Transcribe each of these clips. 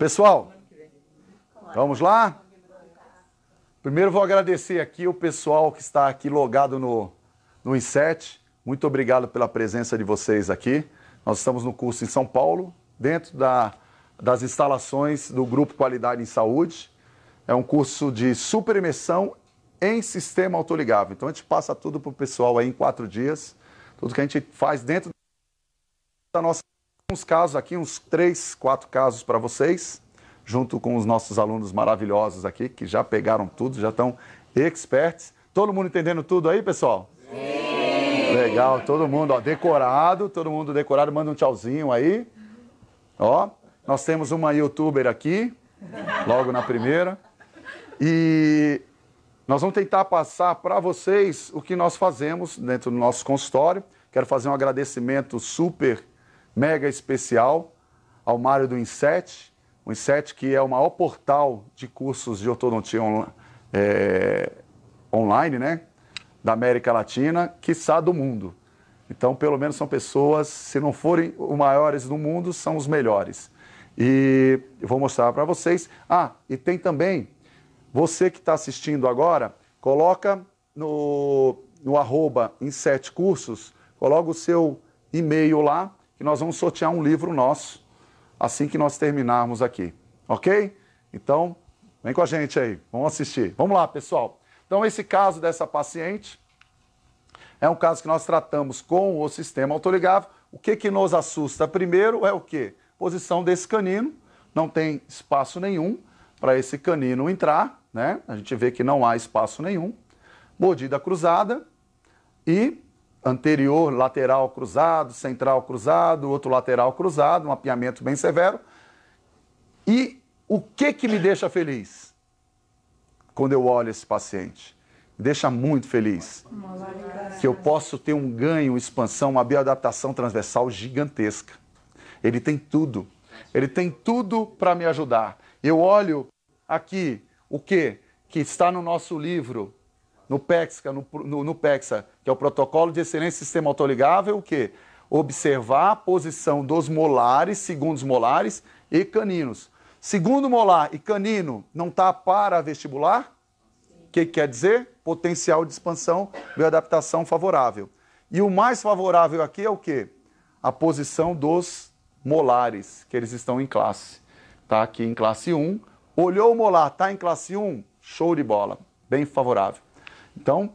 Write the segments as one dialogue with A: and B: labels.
A: Pessoal, vamos lá? Primeiro vou agradecer aqui o pessoal que está aqui logado no, no Insert. Muito obrigado pela presença de vocês aqui. Nós estamos no curso em São Paulo, dentro da, das instalações do Grupo Qualidade em Saúde. É um curso de superemissão em sistema autoligável. Então a gente passa tudo para o pessoal aí em quatro dias, tudo que a gente faz dentro da nossa uns casos aqui, uns três, quatro casos para vocês, junto com os nossos alunos maravilhosos aqui, que já pegaram tudo, já estão experts. Todo mundo entendendo tudo aí, pessoal? Sim. Legal, todo mundo ó, decorado, todo mundo decorado, manda um tchauzinho aí. Ó, nós temos uma youtuber aqui, logo na primeira. E nós vamos tentar passar para vocês o que nós fazemos dentro do nosso consultório. Quero fazer um agradecimento super mega especial ao Mário do Inset, o Inset que é o maior portal de cursos de ortodontia on, é, online, né? Da América Latina, quiçá do mundo. Então, pelo menos são pessoas, se não forem os maiores do mundo, são os melhores. E eu vou mostrar para vocês. Ah, e tem também, você que está assistindo agora, coloca no, no arroba em sete cursos, coloca o seu e-mail lá que nós vamos sortear um livro nosso assim que nós terminarmos aqui, ok? Então, vem com a gente aí, vamos assistir. Vamos lá, pessoal. Então, esse caso dessa paciente é um caso que nós tratamos com o sistema autoligável. O que, que nos assusta primeiro é o quê? Posição desse canino, não tem espaço nenhum para esse canino entrar, né? A gente vê que não há espaço nenhum. Mordida cruzada e anterior lateral cruzado, central cruzado, outro lateral cruzado, um apiamento bem severo. E o que que me deixa feliz? Quando eu olho esse paciente, me deixa muito feliz. Que eu posso ter um ganho, expansão, uma bioadaptação transversal gigantesca. Ele tem tudo. Ele tem tudo para me ajudar. Eu olho aqui o que que está no nosso livro no PEXCA, no, no, no PEXA, que é o Protocolo de Excelência do Sistema Autoligável, o quê? Observar a posição dos molares, segundos molares e caninos. Segundo molar e canino não está para vestibular? O que, que quer dizer? Potencial de expansão e adaptação favorável. E o mais favorável aqui é o quê? A posição dos molares, que eles estão em classe. Está aqui em classe 1. Olhou o molar, está em classe 1? Show de bola. Bem favorável. Então,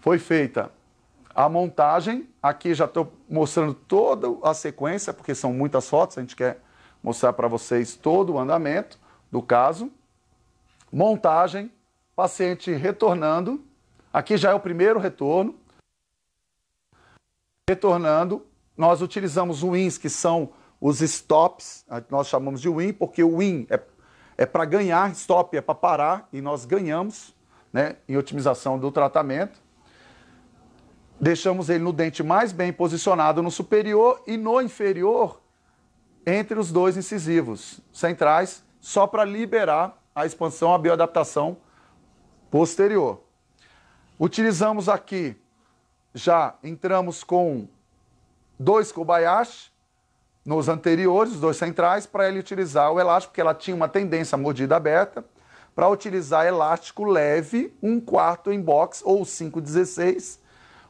A: foi feita a montagem. Aqui já estou mostrando toda a sequência, porque são muitas fotos, a gente quer mostrar para vocês todo o andamento do caso. Montagem, paciente retornando. Aqui já é o primeiro retorno. Retornando, nós utilizamos o WINs, que são os stops, nós chamamos de WIN, porque o WIN é, é para ganhar, stop é para parar, e nós ganhamos né, em otimização do tratamento. Deixamos ele no dente mais bem posicionado no superior e no inferior, entre os dois incisivos centrais, só para liberar a expansão, a bioadaptação posterior. Utilizamos aqui, já entramos com dois Kobayashi nos anteriores, os dois centrais, para ele utilizar o elástico, porque ela tinha uma tendência à mordida aberta para utilizar elástico leve 1 quarto em box ou 5,16,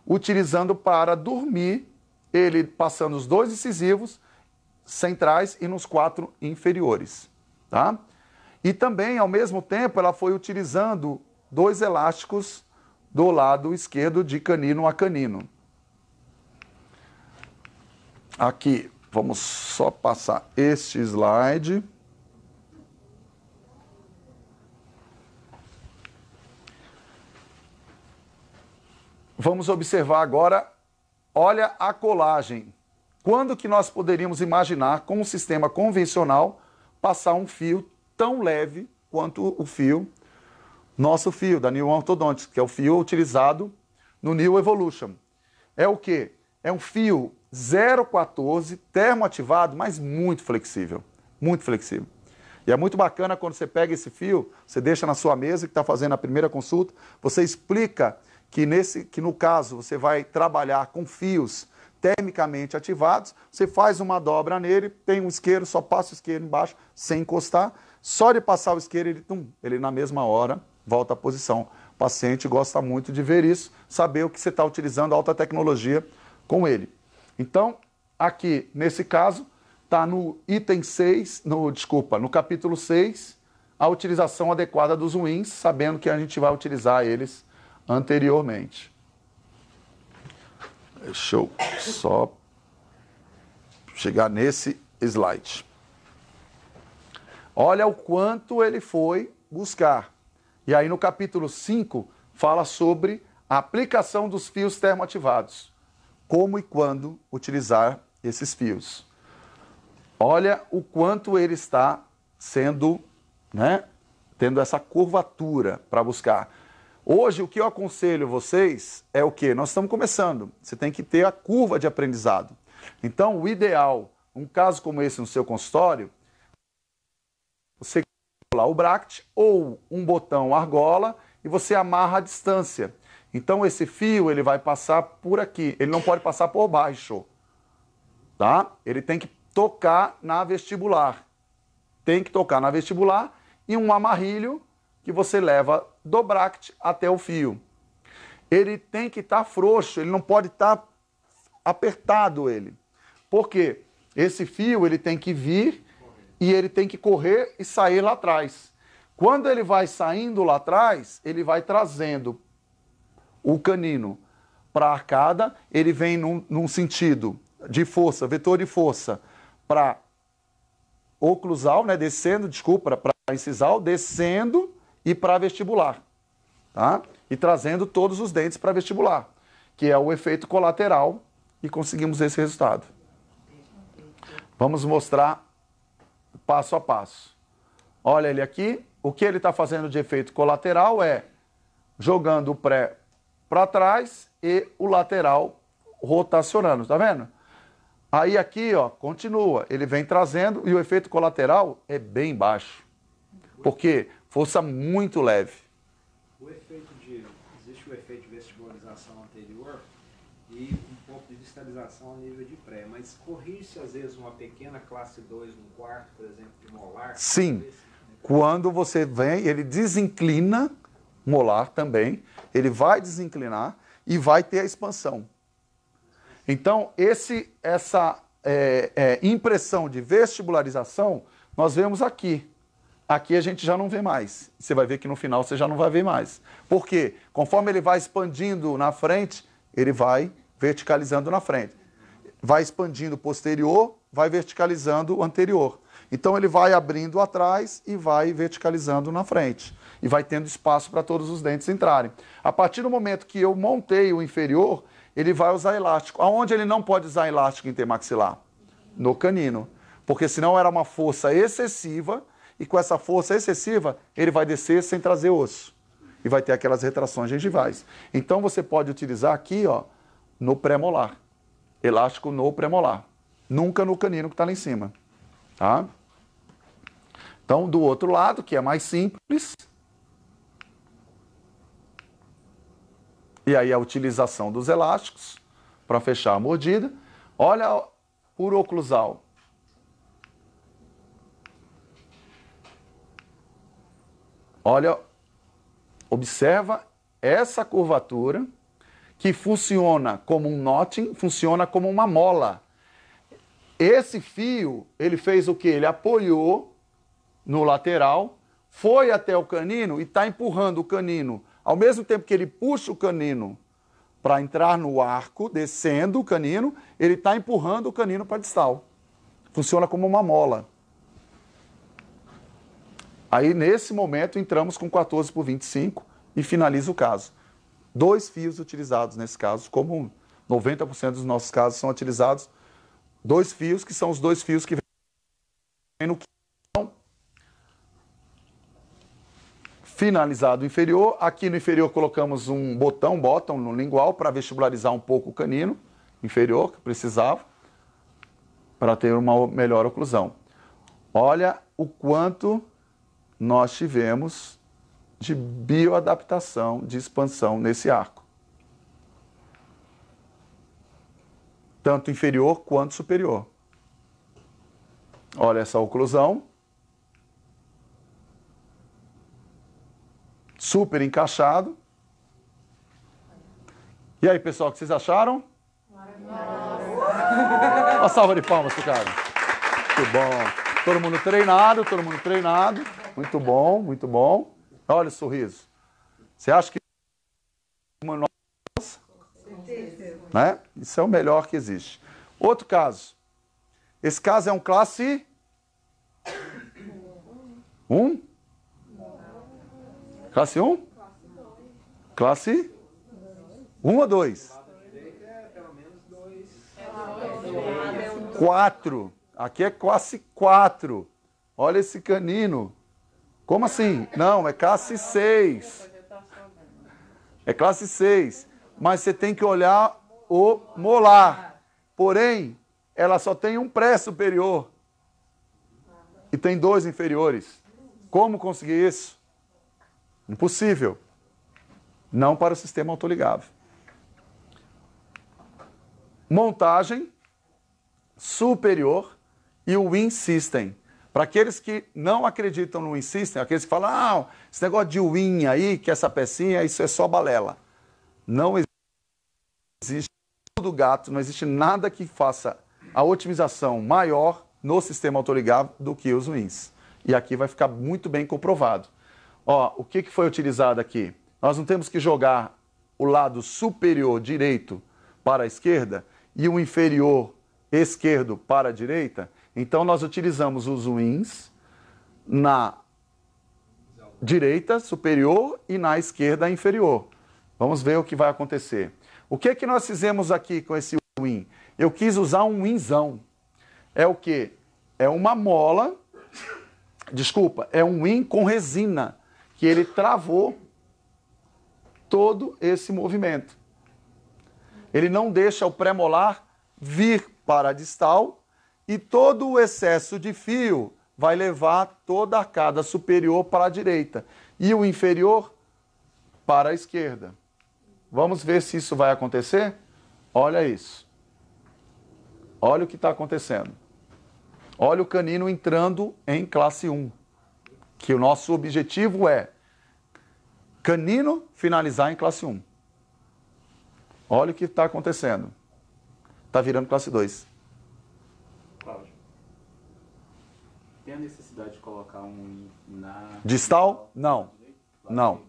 A: utilizando para dormir, ele passando os dois incisivos centrais e nos quatro inferiores, tá? E também, ao mesmo tempo, ela foi utilizando dois elásticos do lado esquerdo de canino a canino. Aqui, vamos só passar este slide. Vamos observar agora, olha a colagem. Quando que nós poderíamos imaginar com um sistema convencional passar um fio tão leve quanto o fio, nosso fio da New Orthodontics, que é o fio utilizado no New Evolution. É o que? É um fio 014 termoativado, mas muito flexível, muito flexível. E é muito bacana quando você pega esse fio, você deixa na sua mesa que está fazendo a primeira consulta, você explica que, nesse, que no caso você vai trabalhar com fios termicamente ativados, você faz uma dobra nele, tem um isqueiro, só passa o isqueiro embaixo sem encostar, só de passar o isqueiro ele, tum, ele na mesma hora volta à posição. O paciente gosta muito de ver isso, saber o que você está utilizando, alta tecnologia com ele. Então, aqui nesse caso, está no item 6, no, desculpa, no capítulo 6, a utilização adequada dos ruins, sabendo que a gente vai utilizar eles anteriormente. Deixa eu só chegar nesse slide. Olha o quanto ele foi buscar. E aí no capítulo 5 fala sobre a aplicação dos fios termoativados. Como e quando utilizar esses fios. Olha o quanto ele está sendo, né, tendo essa curvatura para buscar. Hoje, o que eu aconselho vocês é o que? Nós estamos começando. Você tem que ter a curva de aprendizado. Então, o ideal, um caso como esse no seu consultório, você colar o bract ou um botão argola e você amarra a distância. Então, esse fio ele vai passar por aqui. Ele não pode passar por baixo, tá? Ele tem que tocar na vestibular. Tem que tocar na vestibular e um amarrilho que você leva do bract até o fio. Ele tem que estar tá frouxo, ele não pode estar tá apertado ele. Por quê? Esse fio ele tem que vir e ele tem que correr e sair lá atrás. Quando ele vai saindo lá atrás, ele vai trazendo o canino para a arcada, ele vem num, num, sentido de força, vetor de força, para oclusal, né, descendo, desculpa, para incisal, descendo e para vestibular, tá? E trazendo todos os dentes para vestibular, que é o efeito colateral e conseguimos esse resultado. Vamos mostrar passo a passo. Olha ele aqui, o que ele está fazendo de efeito colateral é jogando o pré para trás e o lateral rotacionando, tá vendo? Aí aqui, ó, continua, ele vem trazendo e o efeito colateral é bem baixo. Porque Força muito leve. O efeito de. Existe o efeito de vestibularização anterior e um pouco de distalização a nível de pré, mas corrige-se às vezes uma pequena classe 2 no quarto, por exemplo, de molar? Sim. Quando você vem, ele desinclina molar também, ele vai desinclinar e vai ter a expansão. Então, esse, essa é, é, impressão de vestibularização nós vemos aqui aqui a gente já não vê mais. Você vai ver que no final você já não vai ver mais. Por quê? Conforme ele vai expandindo na frente, ele vai verticalizando na frente. Vai expandindo o posterior, vai verticalizando o anterior. Então ele vai abrindo atrás e vai verticalizando na frente. E vai tendo espaço para todos os dentes entrarem. A partir do momento que eu montei o inferior, ele vai usar elástico. Aonde ele não pode usar elástico intermaxilar? No canino. Porque senão era uma força excessiva e com essa força excessiva, ele vai descer sem trazer osso. E vai ter aquelas retrações gengivais. Então você pode utilizar aqui, ó, no pré-molar. Elástico no pré-molar. Nunca no canino que está lá em cima. Tá? Então, do outro lado, que é mais simples. E aí a utilização dos elásticos para fechar a mordida. Olha o oclusal. Olha, observa essa curvatura que funciona como um notching, funciona como uma mola. Esse fio, ele fez o que? Ele apoiou no lateral, foi até o canino e está empurrando o canino. Ao mesmo tempo que ele puxa o canino para entrar no arco, descendo o canino, ele está empurrando o canino para distal. Funciona como uma mola. Aí, nesse momento, entramos com 14 por 25 e finaliza o caso. Dois fios utilizados nesse caso, como 90% dos nossos casos são utilizados, dois fios que são os dois fios que vêm no finalizado inferior. Aqui no inferior colocamos um botão, botão no lingual, para vestibularizar um pouco o canino inferior, que precisava, para ter uma melhor oclusão. Olha o quanto nós tivemos de bioadaptação, de expansão nesse arco. Tanto inferior quanto superior. Olha essa oclusão. Super encaixado. E aí, pessoal, o que vocês acharam? Maravilhoso. Uma salva de palmas pro cara. que bom. Todo mundo treinado, todo mundo treinado. Muito bom, muito bom. Olha o sorriso. Você acha que uma nova né? Isso é o melhor que existe. Outro caso. Esse caso é um classe 1? Um? Classe 1? Um? Classe 1 um ou 2? 4. Aqui é classe 4. Olha esse canino. Como assim? Não, é classe 6. É classe 6. Mas você tem que olhar o molar. Porém, ela só tem um pré superior e tem dois inferiores. Como conseguir isso? Impossível. Não para o sistema autoligável. Montagem superior e o Win System. Para aqueles que não acreditam, não insistem, aqueles que falam, ah, esse negócio de win aí, que é essa pecinha, isso é só balela. Não existe do gato, não existe nada que faça a otimização maior no sistema autoligado do que os wins. E aqui vai ficar muito bem comprovado. Ó, o que, que foi utilizado aqui? Nós não temos que jogar o lado superior direito para a esquerda e o inferior esquerdo para a direita então nós utilizamos os wins na direita superior e na esquerda inferior. Vamos ver o que vai acontecer. O que é que nós fizemos aqui com esse win? Eu quis usar um winzão. É o que? É uma mola, desculpa, é um win com resina, que ele travou todo esse movimento. Ele não deixa o pré-molar vir para a distal e todo o excesso de fio vai levar toda a arcada superior para a direita e o inferior para a esquerda. Vamos ver se isso vai acontecer? Olha isso. Olha o que está acontecendo. Olha o canino entrando em classe 1. Que o nosso objetivo é canino finalizar em classe 1. Olha o que está acontecendo. Está virando classe 2. Tem a necessidade de colocar um na. Distal? Não. Não.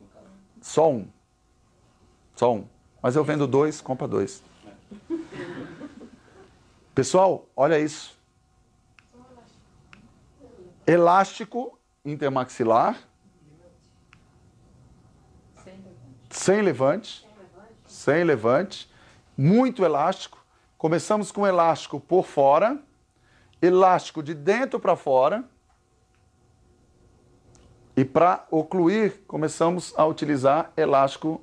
A: Só um. Só um. Mas eu vendo dois, compra dois. Pessoal, olha isso. Elástico intermaxilar. Sem levante. Sem levante. Muito elástico. Começamos com elástico por fora elástico de dentro para fora. E para ocluir, começamos a utilizar elástico.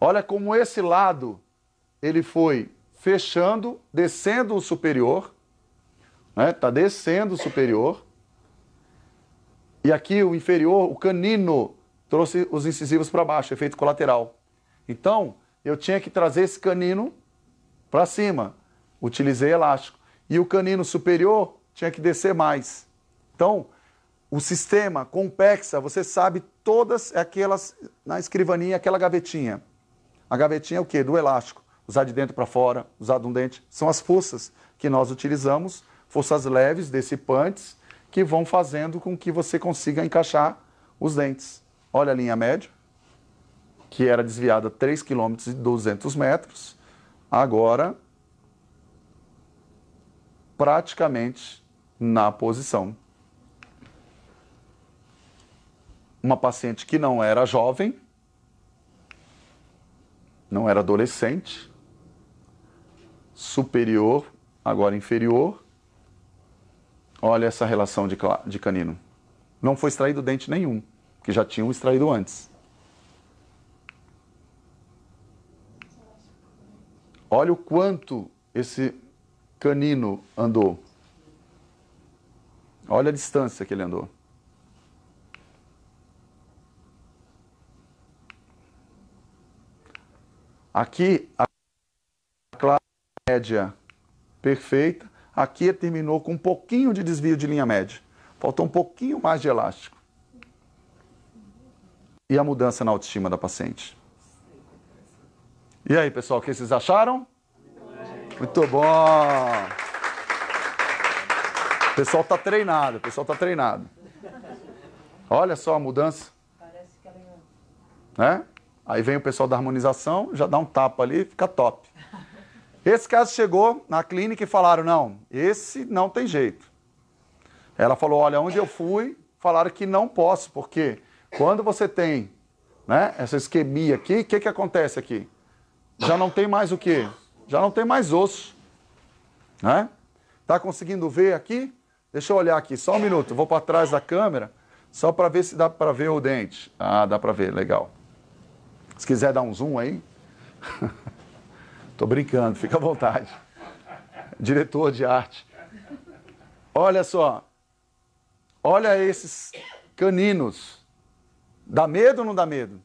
A: Olha como esse lado ele foi fechando, descendo o superior, né? Tá descendo o superior. E aqui o inferior, o canino trouxe os incisivos para baixo, efeito colateral. Então, eu tinha que trazer esse canino para cima. Utilizei elástico e o canino superior tinha que descer mais. Então, o sistema complexa você sabe todas aquelas na escrivaninha, aquela gavetinha. A gavetinha é o quê? Do elástico. Usar de dentro para fora, usar de um dente. São as forças que nós utilizamos, forças leves, decipantes, que vão fazendo com que você consiga encaixar os dentes. Olha a linha média, que era desviada 3 km e 200 metros, agora praticamente na posição. Uma paciente que não era jovem, não era adolescente, superior, agora inferior. Olha essa relação de, de canino. Não foi extraído dente nenhum, que já tinham extraído antes. Olha o quanto esse canino andou. Olha a distância que ele andou. Aqui a classe média perfeita, aqui terminou com um pouquinho de desvio de linha média. Faltou um pouquinho mais de elástico. E a mudança na autoestima da paciente. E aí, pessoal, o que vocês acharam? Muito bom. O pessoal tá treinado, o pessoal tá treinado. Olha só a mudança. Parece que ela é né? Aí vem o pessoal da harmonização, já dá um tapa ali, fica top. Esse caso chegou na clínica e falaram: não, esse não tem jeito. Ela falou: olha, onde eu fui, falaram que não posso, porque quando você tem né, essa isquemia aqui, o que, que acontece aqui? Já não tem mais o quê? Já não tem mais osso. Né? Tá conseguindo ver aqui? Deixa eu olhar aqui, só um minuto. vou para trás da câmera, só para ver se dá para ver o dente. Ah, dá para ver, legal. Se quiser dar um zoom aí. Tô brincando, fica à vontade. Diretor de arte. Olha só. Olha esses caninos. Dá medo ou não dá medo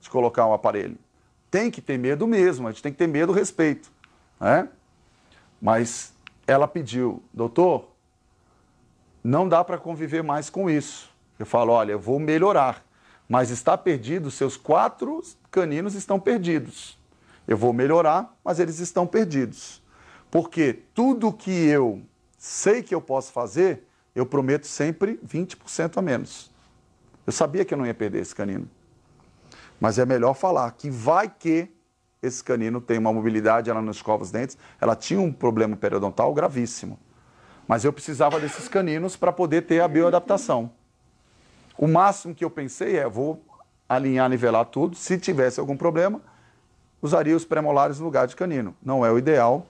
A: de colocar um aparelho? Tem que ter medo mesmo, a gente tem que ter medo, respeito né? Mas ela pediu, doutor, não dá para conviver mais com isso. Eu falo, olha, eu vou melhorar, mas está perdido, seus quatro caninos estão perdidos. Eu vou melhorar, mas eles estão perdidos. Porque tudo que eu sei que eu posso fazer, eu prometo sempre 20% a menos. Eu sabia que eu não ia perder esse canino. Mas é melhor falar que vai que esse canino tem uma mobilidade, ela não escova os dentes, ela tinha um problema periodontal gravíssimo. Mas eu precisava desses caninos para poder ter a bioadaptação. O máximo que eu pensei é, vou alinhar, nivelar tudo, se tivesse algum problema, usaria os premolares no lugar de canino. Não é o ideal,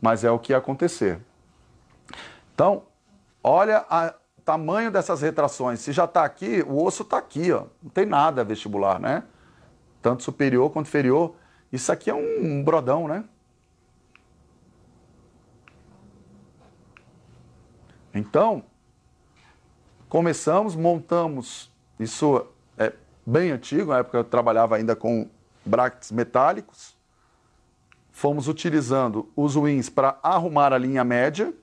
A: mas é o que ia acontecer. Então, olha o tamanho dessas retrações. Se já está aqui, o osso está aqui, ó. não tem nada vestibular, né? Tanto superior quanto inferior isso aqui é um brodão, né? Então, começamos, montamos, isso é bem antigo, na época eu trabalhava ainda com brackets metálicos, fomos utilizando os wins para arrumar a linha média,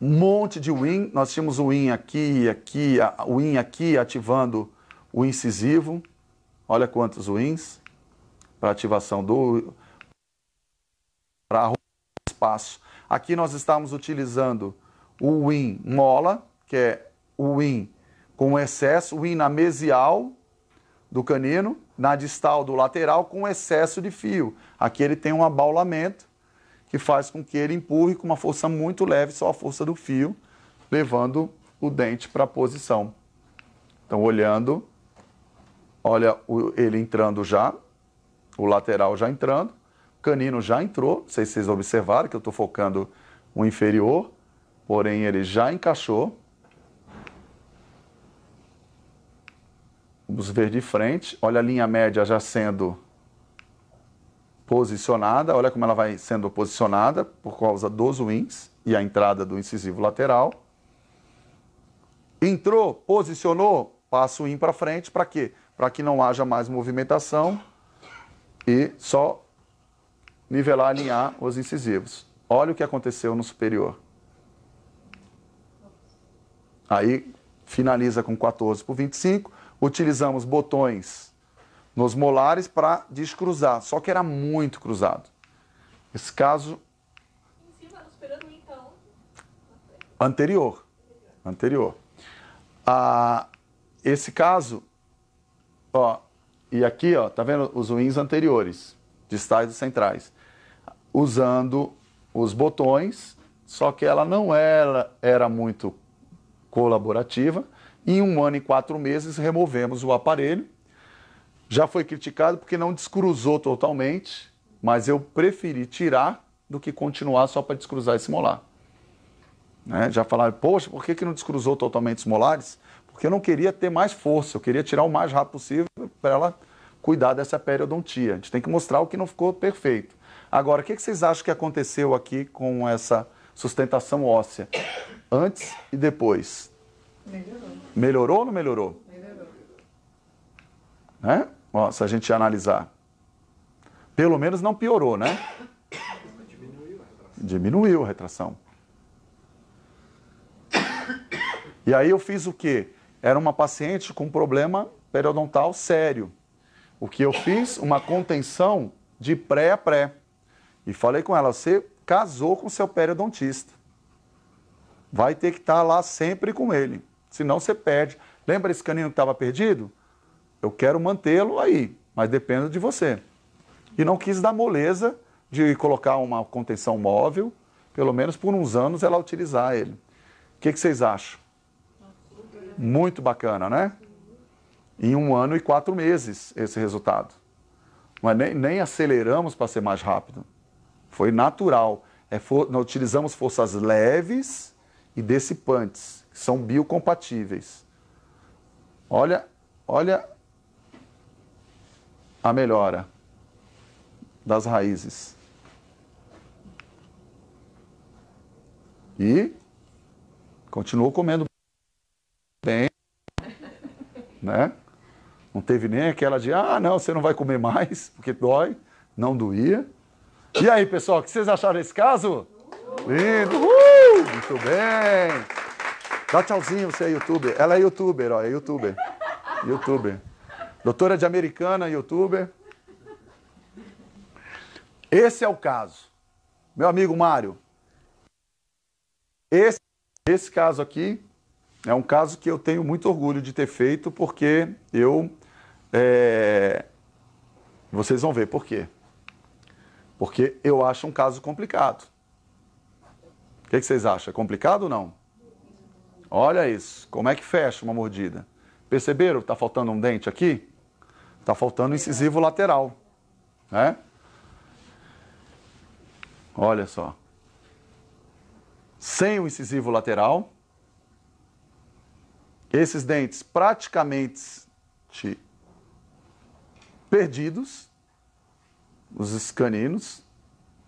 A: um monte de win, nós tínhamos o win aqui, aqui, o win aqui, ativando o incisivo, Olha quantos wins para ativação do para arrumar espaço. Aqui nós estamos utilizando o win mola, que é o win com excesso, win na mesial do canino, na distal do lateral com excesso de fio. Aqui ele tem um abaulamento que faz com que ele empurre com uma força muito leve, só a força do fio, levando o dente para a posição. Então, olhando Olha o, ele entrando já, o lateral já entrando, o canino já entrou, não sei se vocês observaram que eu estou focando o inferior, porém ele já encaixou. Vamos ver de frente, olha a linha média já sendo posicionada, olha como ela vai sendo posicionada por causa dos wins e a entrada do incisivo lateral. Entrou, posicionou, passa o in para frente, para quê? para que não haja mais movimentação e só nivelar, alinhar os incisivos. Olha o que aconteceu no superior. Aí finaliza com 14 por 25. Utilizamos botões nos molares para descruzar, só que era muito cruzado. Esse caso. então. Anterior. Anterior. Ah, esse caso Ó, e aqui, ó, tá vendo os wins anteriores, distais e centrais, usando os botões, só que ela não era, era muito colaborativa. Em um ano e quatro meses, removemos o aparelho. Já foi criticado porque não descruzou totalmente, mas eu preferi tirar do que continuar só para descruzar esse molar Né? Já falaram, poxa, por que, que não descruzou totalmente os molares? porque eu não queria ter mais força, eu queria tirar o mais rápido possível para ela cuidar dessa periodontia. A gente tem que mostrar o que não ficou perfeito. Agora, o que vocês acham que aconteceu aqui com essa sustentação óssea? Antes e depois? Melhorou. Melhorou ou não melhorou? Melhorou. Né? Ó, se a gente analisar. Pelo menos não piorou, né? Diminuiu a retração. Diminuiu a retração. E aí eu fiz o quê? era uma paciente com problema periodontal sério. O que eu fiz? Uma contenção de pré a pré. E falei com ela: você casou com seu periodontista. Vai ter que estar tá lá sempre com ele. Senão você perde. Lembra esse canino que estava perdido? Eu quero mantê-lo aí, mas depende de você. E não quis dar moleza de colocar uma contenção móvel, pelo menos por uns anos ela utilizar ele. O que, que vocês acham? Muito bacana, né? Em um ano e quatro meses esse resultado. Mas nem, nem aceleramos para ser mais rápido. Foi natural. É for, nós utilizamos forças leves e decipantes que são biocompatíveis. Olha, olha a melhora das raízes. E continuou comendo né? Não teve nem aquela de, ah, não, você não vai comer mais, porque dói. Não doía. E aí, pessoal, o que vocês acharam desse caso? Lindo! Uhul! Muito bem! Dá tchauzinho, você é youtuber. Ela é youtuber, ó, é youtuber. Youtuber. Doutora de americana, youtuber. Esse é o caso. Meu amigo Mário, esse, esse caso aqui é um caso que eu tenho muito orgulho de ter feito, porque eu. É... Vocês vão ver por quê. Porque eu acho um caso complicado. O que, é que vocês acham? É complicado ou não? Olha isso. Como é que fecha uma mordida? Perceberam? Está faltando um dente aqui? Está faltando incisivo lateral. Né? Olha só. Sem o incisivo lateral, esses dentes praticamente perdidos, os escaninos,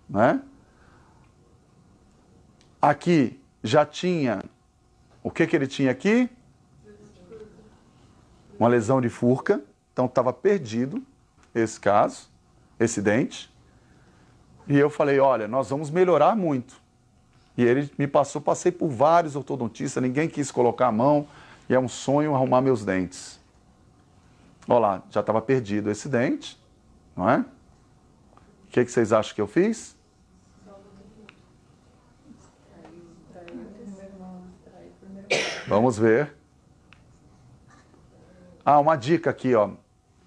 A: né? Aqui já tinha, o que que ele tinha aqui? Uma lesão de furca, então estava perdido esse caso, esse dente. E eu falei, olha, nós vamos melhorar muito. E ele me passou, passei por vários ortodontistas, ninguém quis colocar a mão, e é um sonho arrumar meus dentes. Olha lá, já estava perdido esse dente, não é? O que, que vocês acham que eu fiz? Vamos ver. Ah, uma dica aqui, ó.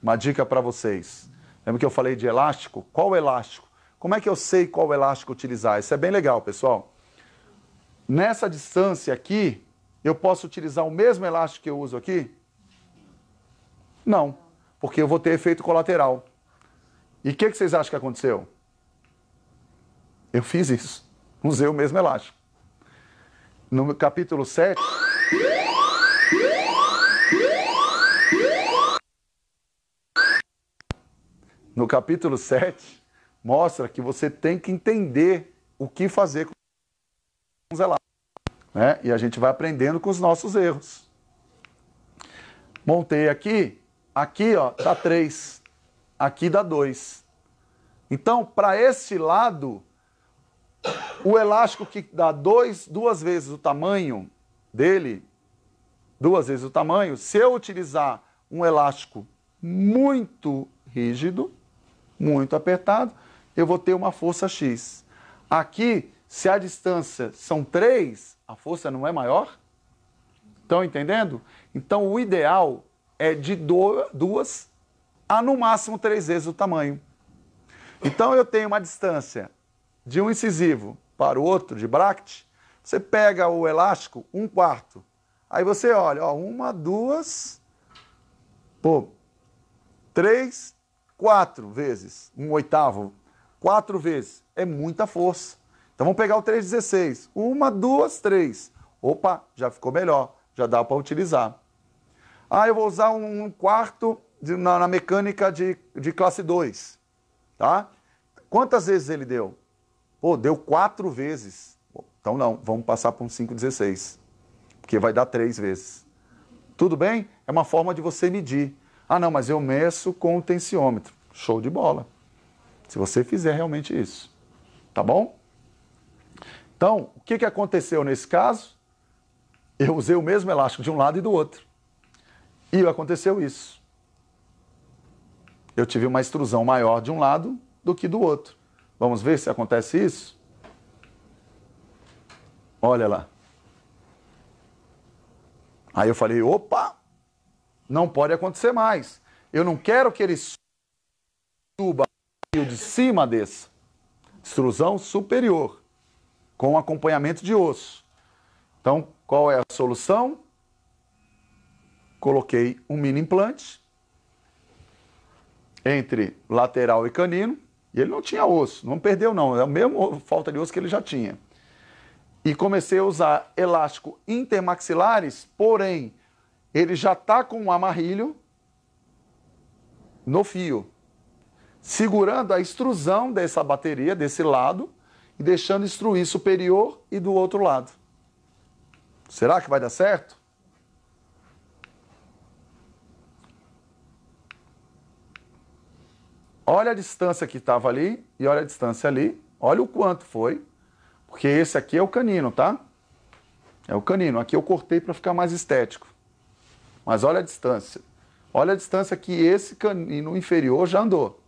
A: Uma dica para vocês. Lembra que eu falei de elástico? Qual elástico? Como é que eu sei qual elástico utilizar? Isso é bem legal, pessoal. Nessa distância aqui, eu posso utilizar o mesmo elástico que eu uso aqui? Não, porque eu vou ter efeito colateral. E o que, que vocês acham que aconteceu? Eu fiz isso. Usei o mesmo elástico. No capítulo 7. No capítulo 7, mostra que você tem que entender o que fazer com os elásticos. Né? E a gente vai aprendendo com os nossos erros. Montei aqui, aqui ó, dá 3, aqui dá 2. Então, para esse lado, o elástico que dá dois, duas vezes o tamanho dele, duas vezes o tamanho, se eu utilizar um elástico muito rígido, muito apertado, eu vou ter uma força X. Aqui, se a distância são 3, a força não é maior? Estão entendendo? Então o ideal é de duas a no máximo três vezes o tamanho. Então eu tenho uma distância de um incisivo para o outro, de bract, você pega o elástico, um quarto. Aí você olha, ó, uma, duas, pô, três, quatro vezes, um oitavo, quatro vezes. É muita força. Então vamos pegar o 316. Uma, duas, três. Opa, já ficou melhor, já dá para utilizar. Ah, eu vou usar um quarto de, na, na, mecânica de, de classe 2. Tá? Quantas vezes ele deu? Pô, deu quatro vezes. Então não, vamos passar para um 516. Porque vai dar três vezes. Tudo bem? É uma forma de você medir. Ah, não, mas eu meço com o tensiômetro. Show de bola. Se você fizer realmente isso. Tá bom? Então, o que, que aconteceu nesse caso? Eu usei o mesmo elástico de um lado e do outro. E aconteceu isso. Eu tive uma extrusão maior de um lado do que do outro. Vamos ver se acontece isso? Olha lá. Aí eu falei: opa, não pode acontecer mais. Eu não quero que ele suba e o de cima desça. Extrusão superior com acompanhamento de osso. Então, qual é a solução? Coloquei um mini implante entre lateral e canino, e ele não tinha osso, não perdeu não, é a mesma falta de osso que ele já tinha. E comecei a usar elástico intermaxilares, porém, ele já está com um amarrilho no fio, segurando a extrusão dessa bateria, desse lado, e deixando instruir superior e do outro lado. Será que vai dar certo? Olha a distância que estava ali e olha a distância ali. Olha o quanto foi, porque esse aqui é o canino, tá? É o canino. Aqui eu cortei para ficar mais estético. Mas olha a distância. Olha a distância que esse canino inferior já andou.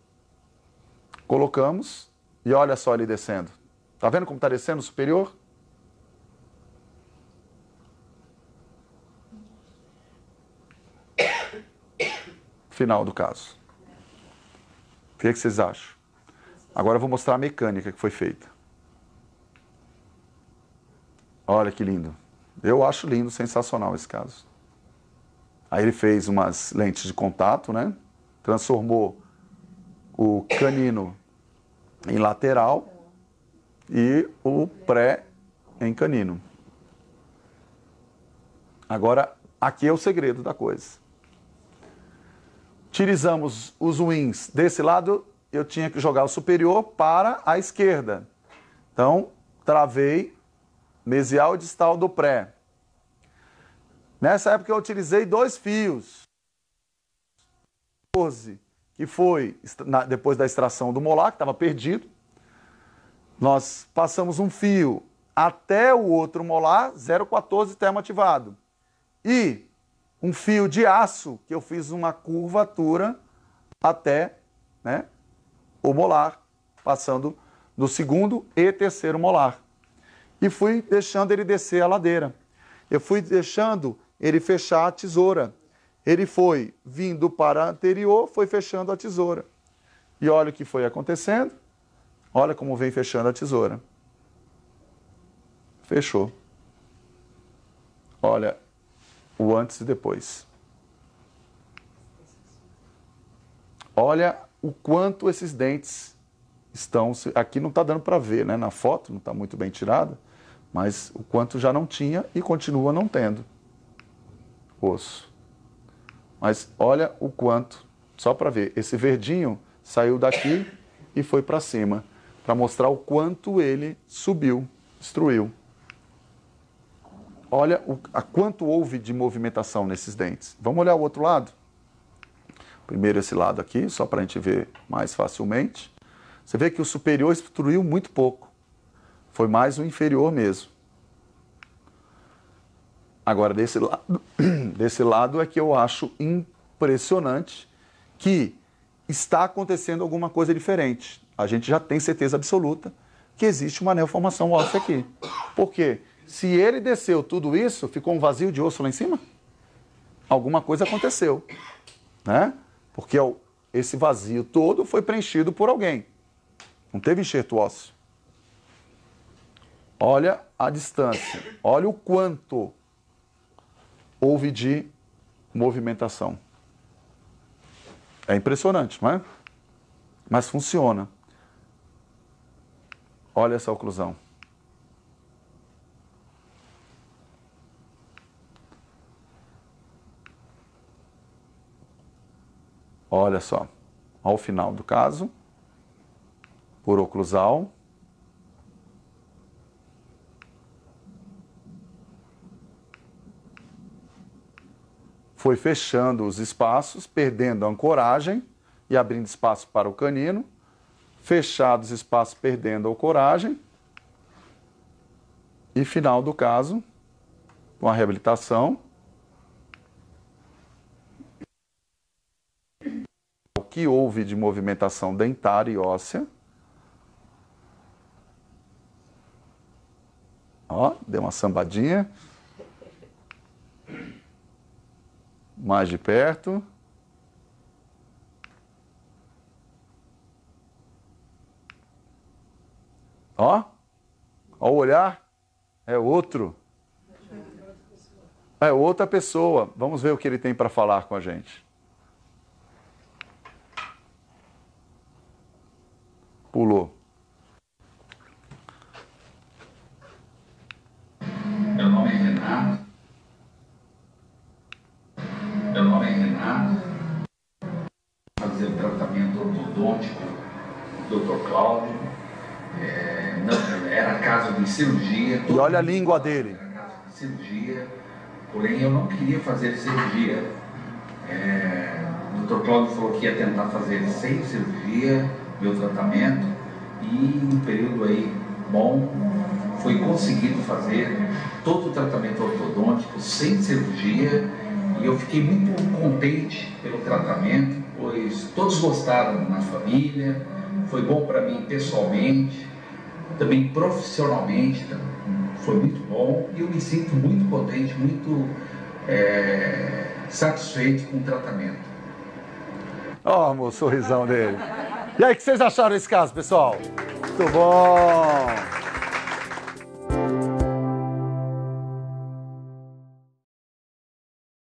A: Colocamos e olha só ele descendo. Está vendo como está descendo superior? Final do caso. O que, é que vocês acham? Agora eu vou mostrar a mecânica que foi feita. Olha que lindo. Eu acho lindo, sensacional esse caso. Aí ele fez umas lentes de contato, né? Transformou o canino em lateral e o pré em canino. Agora, aqui é o segredo da coisa. Utilizamos os wins desse lado, eu tinha que jogar o superior para a esquerda. Então, travei mesial e distal do pré. Nessa época eu utilizei dois fios. 14, que foi depois da extração do molar, que estava perdido, nós passamos um fio até o outro molar, 0,14 termoativado. E um fio de aço, que eu fiz uma curvatura até né, o molar, passando do segundo e terceiro molar. E fui deixando ele descer a ladeira. Eu fui deixando ele fechar a tesoura. Ele foi vindo para a anterior, foi fechando a tesoura. E olha o que foi acontecendo. Olha como vem fechando a tesoura. Fechou. Olha o antes e depois. Olha o quanto esses dentes estão. Aqui não está dando para ver, né? Na foto não está muito bem tirada, mas o quanto já não tinha e continua não tendo osso. Mas olha o quanto, só para ver. Esse verdinho saiu daqui e foi para cima para mostrar o quanto ele subiu, destruiu. Olha o, a quanto houve de movimentação nesses dentes. Vamos olhar o outro lado? Primeiro esse lado aqui, só para a gente ver mais facilmente. Você vê que o superior estruiu muito pouco. Foi mais o inferior mesmo. Agora, desse lado, desse lado é que eu acho impressionante que está acontecendo alguma coisa diferente a gente já tem certeza absoluta que existe uma neoformação óssea aqui. Por quê? Se ele desceu tudo isso, ficou um vazio de osso lá em cima? Alguma coisa aconteceu, né? Porque esse vazio todo foi preenchido por alguém. Não teve enxerto ósseo. Olha a distância, olha o quanto houve de movimentação. É impressionante, não é? Mas funciona. Olha essa oclusão. Olha só, ao final do caso, por oclusal, foi fechando os espaços, perdendo a ancoragem e abrindo espaço para o canino fechados espaços perdendo a coragem. E final do caso, com a reabilitação. O que houve de movimentação dentária e óssea. Ó, deu uma sambadinha. Mais de perto. Ó, ó o olhar, é outro. É outra pessoa. Vamos ver o que ele tem para falar com a gente. Pulou. Meu nome é Renato. Meu nome é Renato. Fazer tratamento ortodôntico. Dr. Cláudio. É, não, era caso de cirurgia. E olha a língua dele. Era de cirurgia, porém eu não queria fazer cirurgia. É, o doutor Cláudio falou que ia tentar fazer sem cirurgia, meu tratamento, e um período aí bom, foi conseguido fazer todo o tratamento ortodôntico sem cirurgia e eu fiquei muito contente pelo tratamento, pois todos gostaram na família, foi bom para mim pessoalmente, também profissionalmente, foi muito bom e eu me sinto muito contente, muito é, satisfeito com o tratamento. Ó, oh, o sorrisão dele. E aí, o que vocês acharam desse caso, pessoal? Muito bom!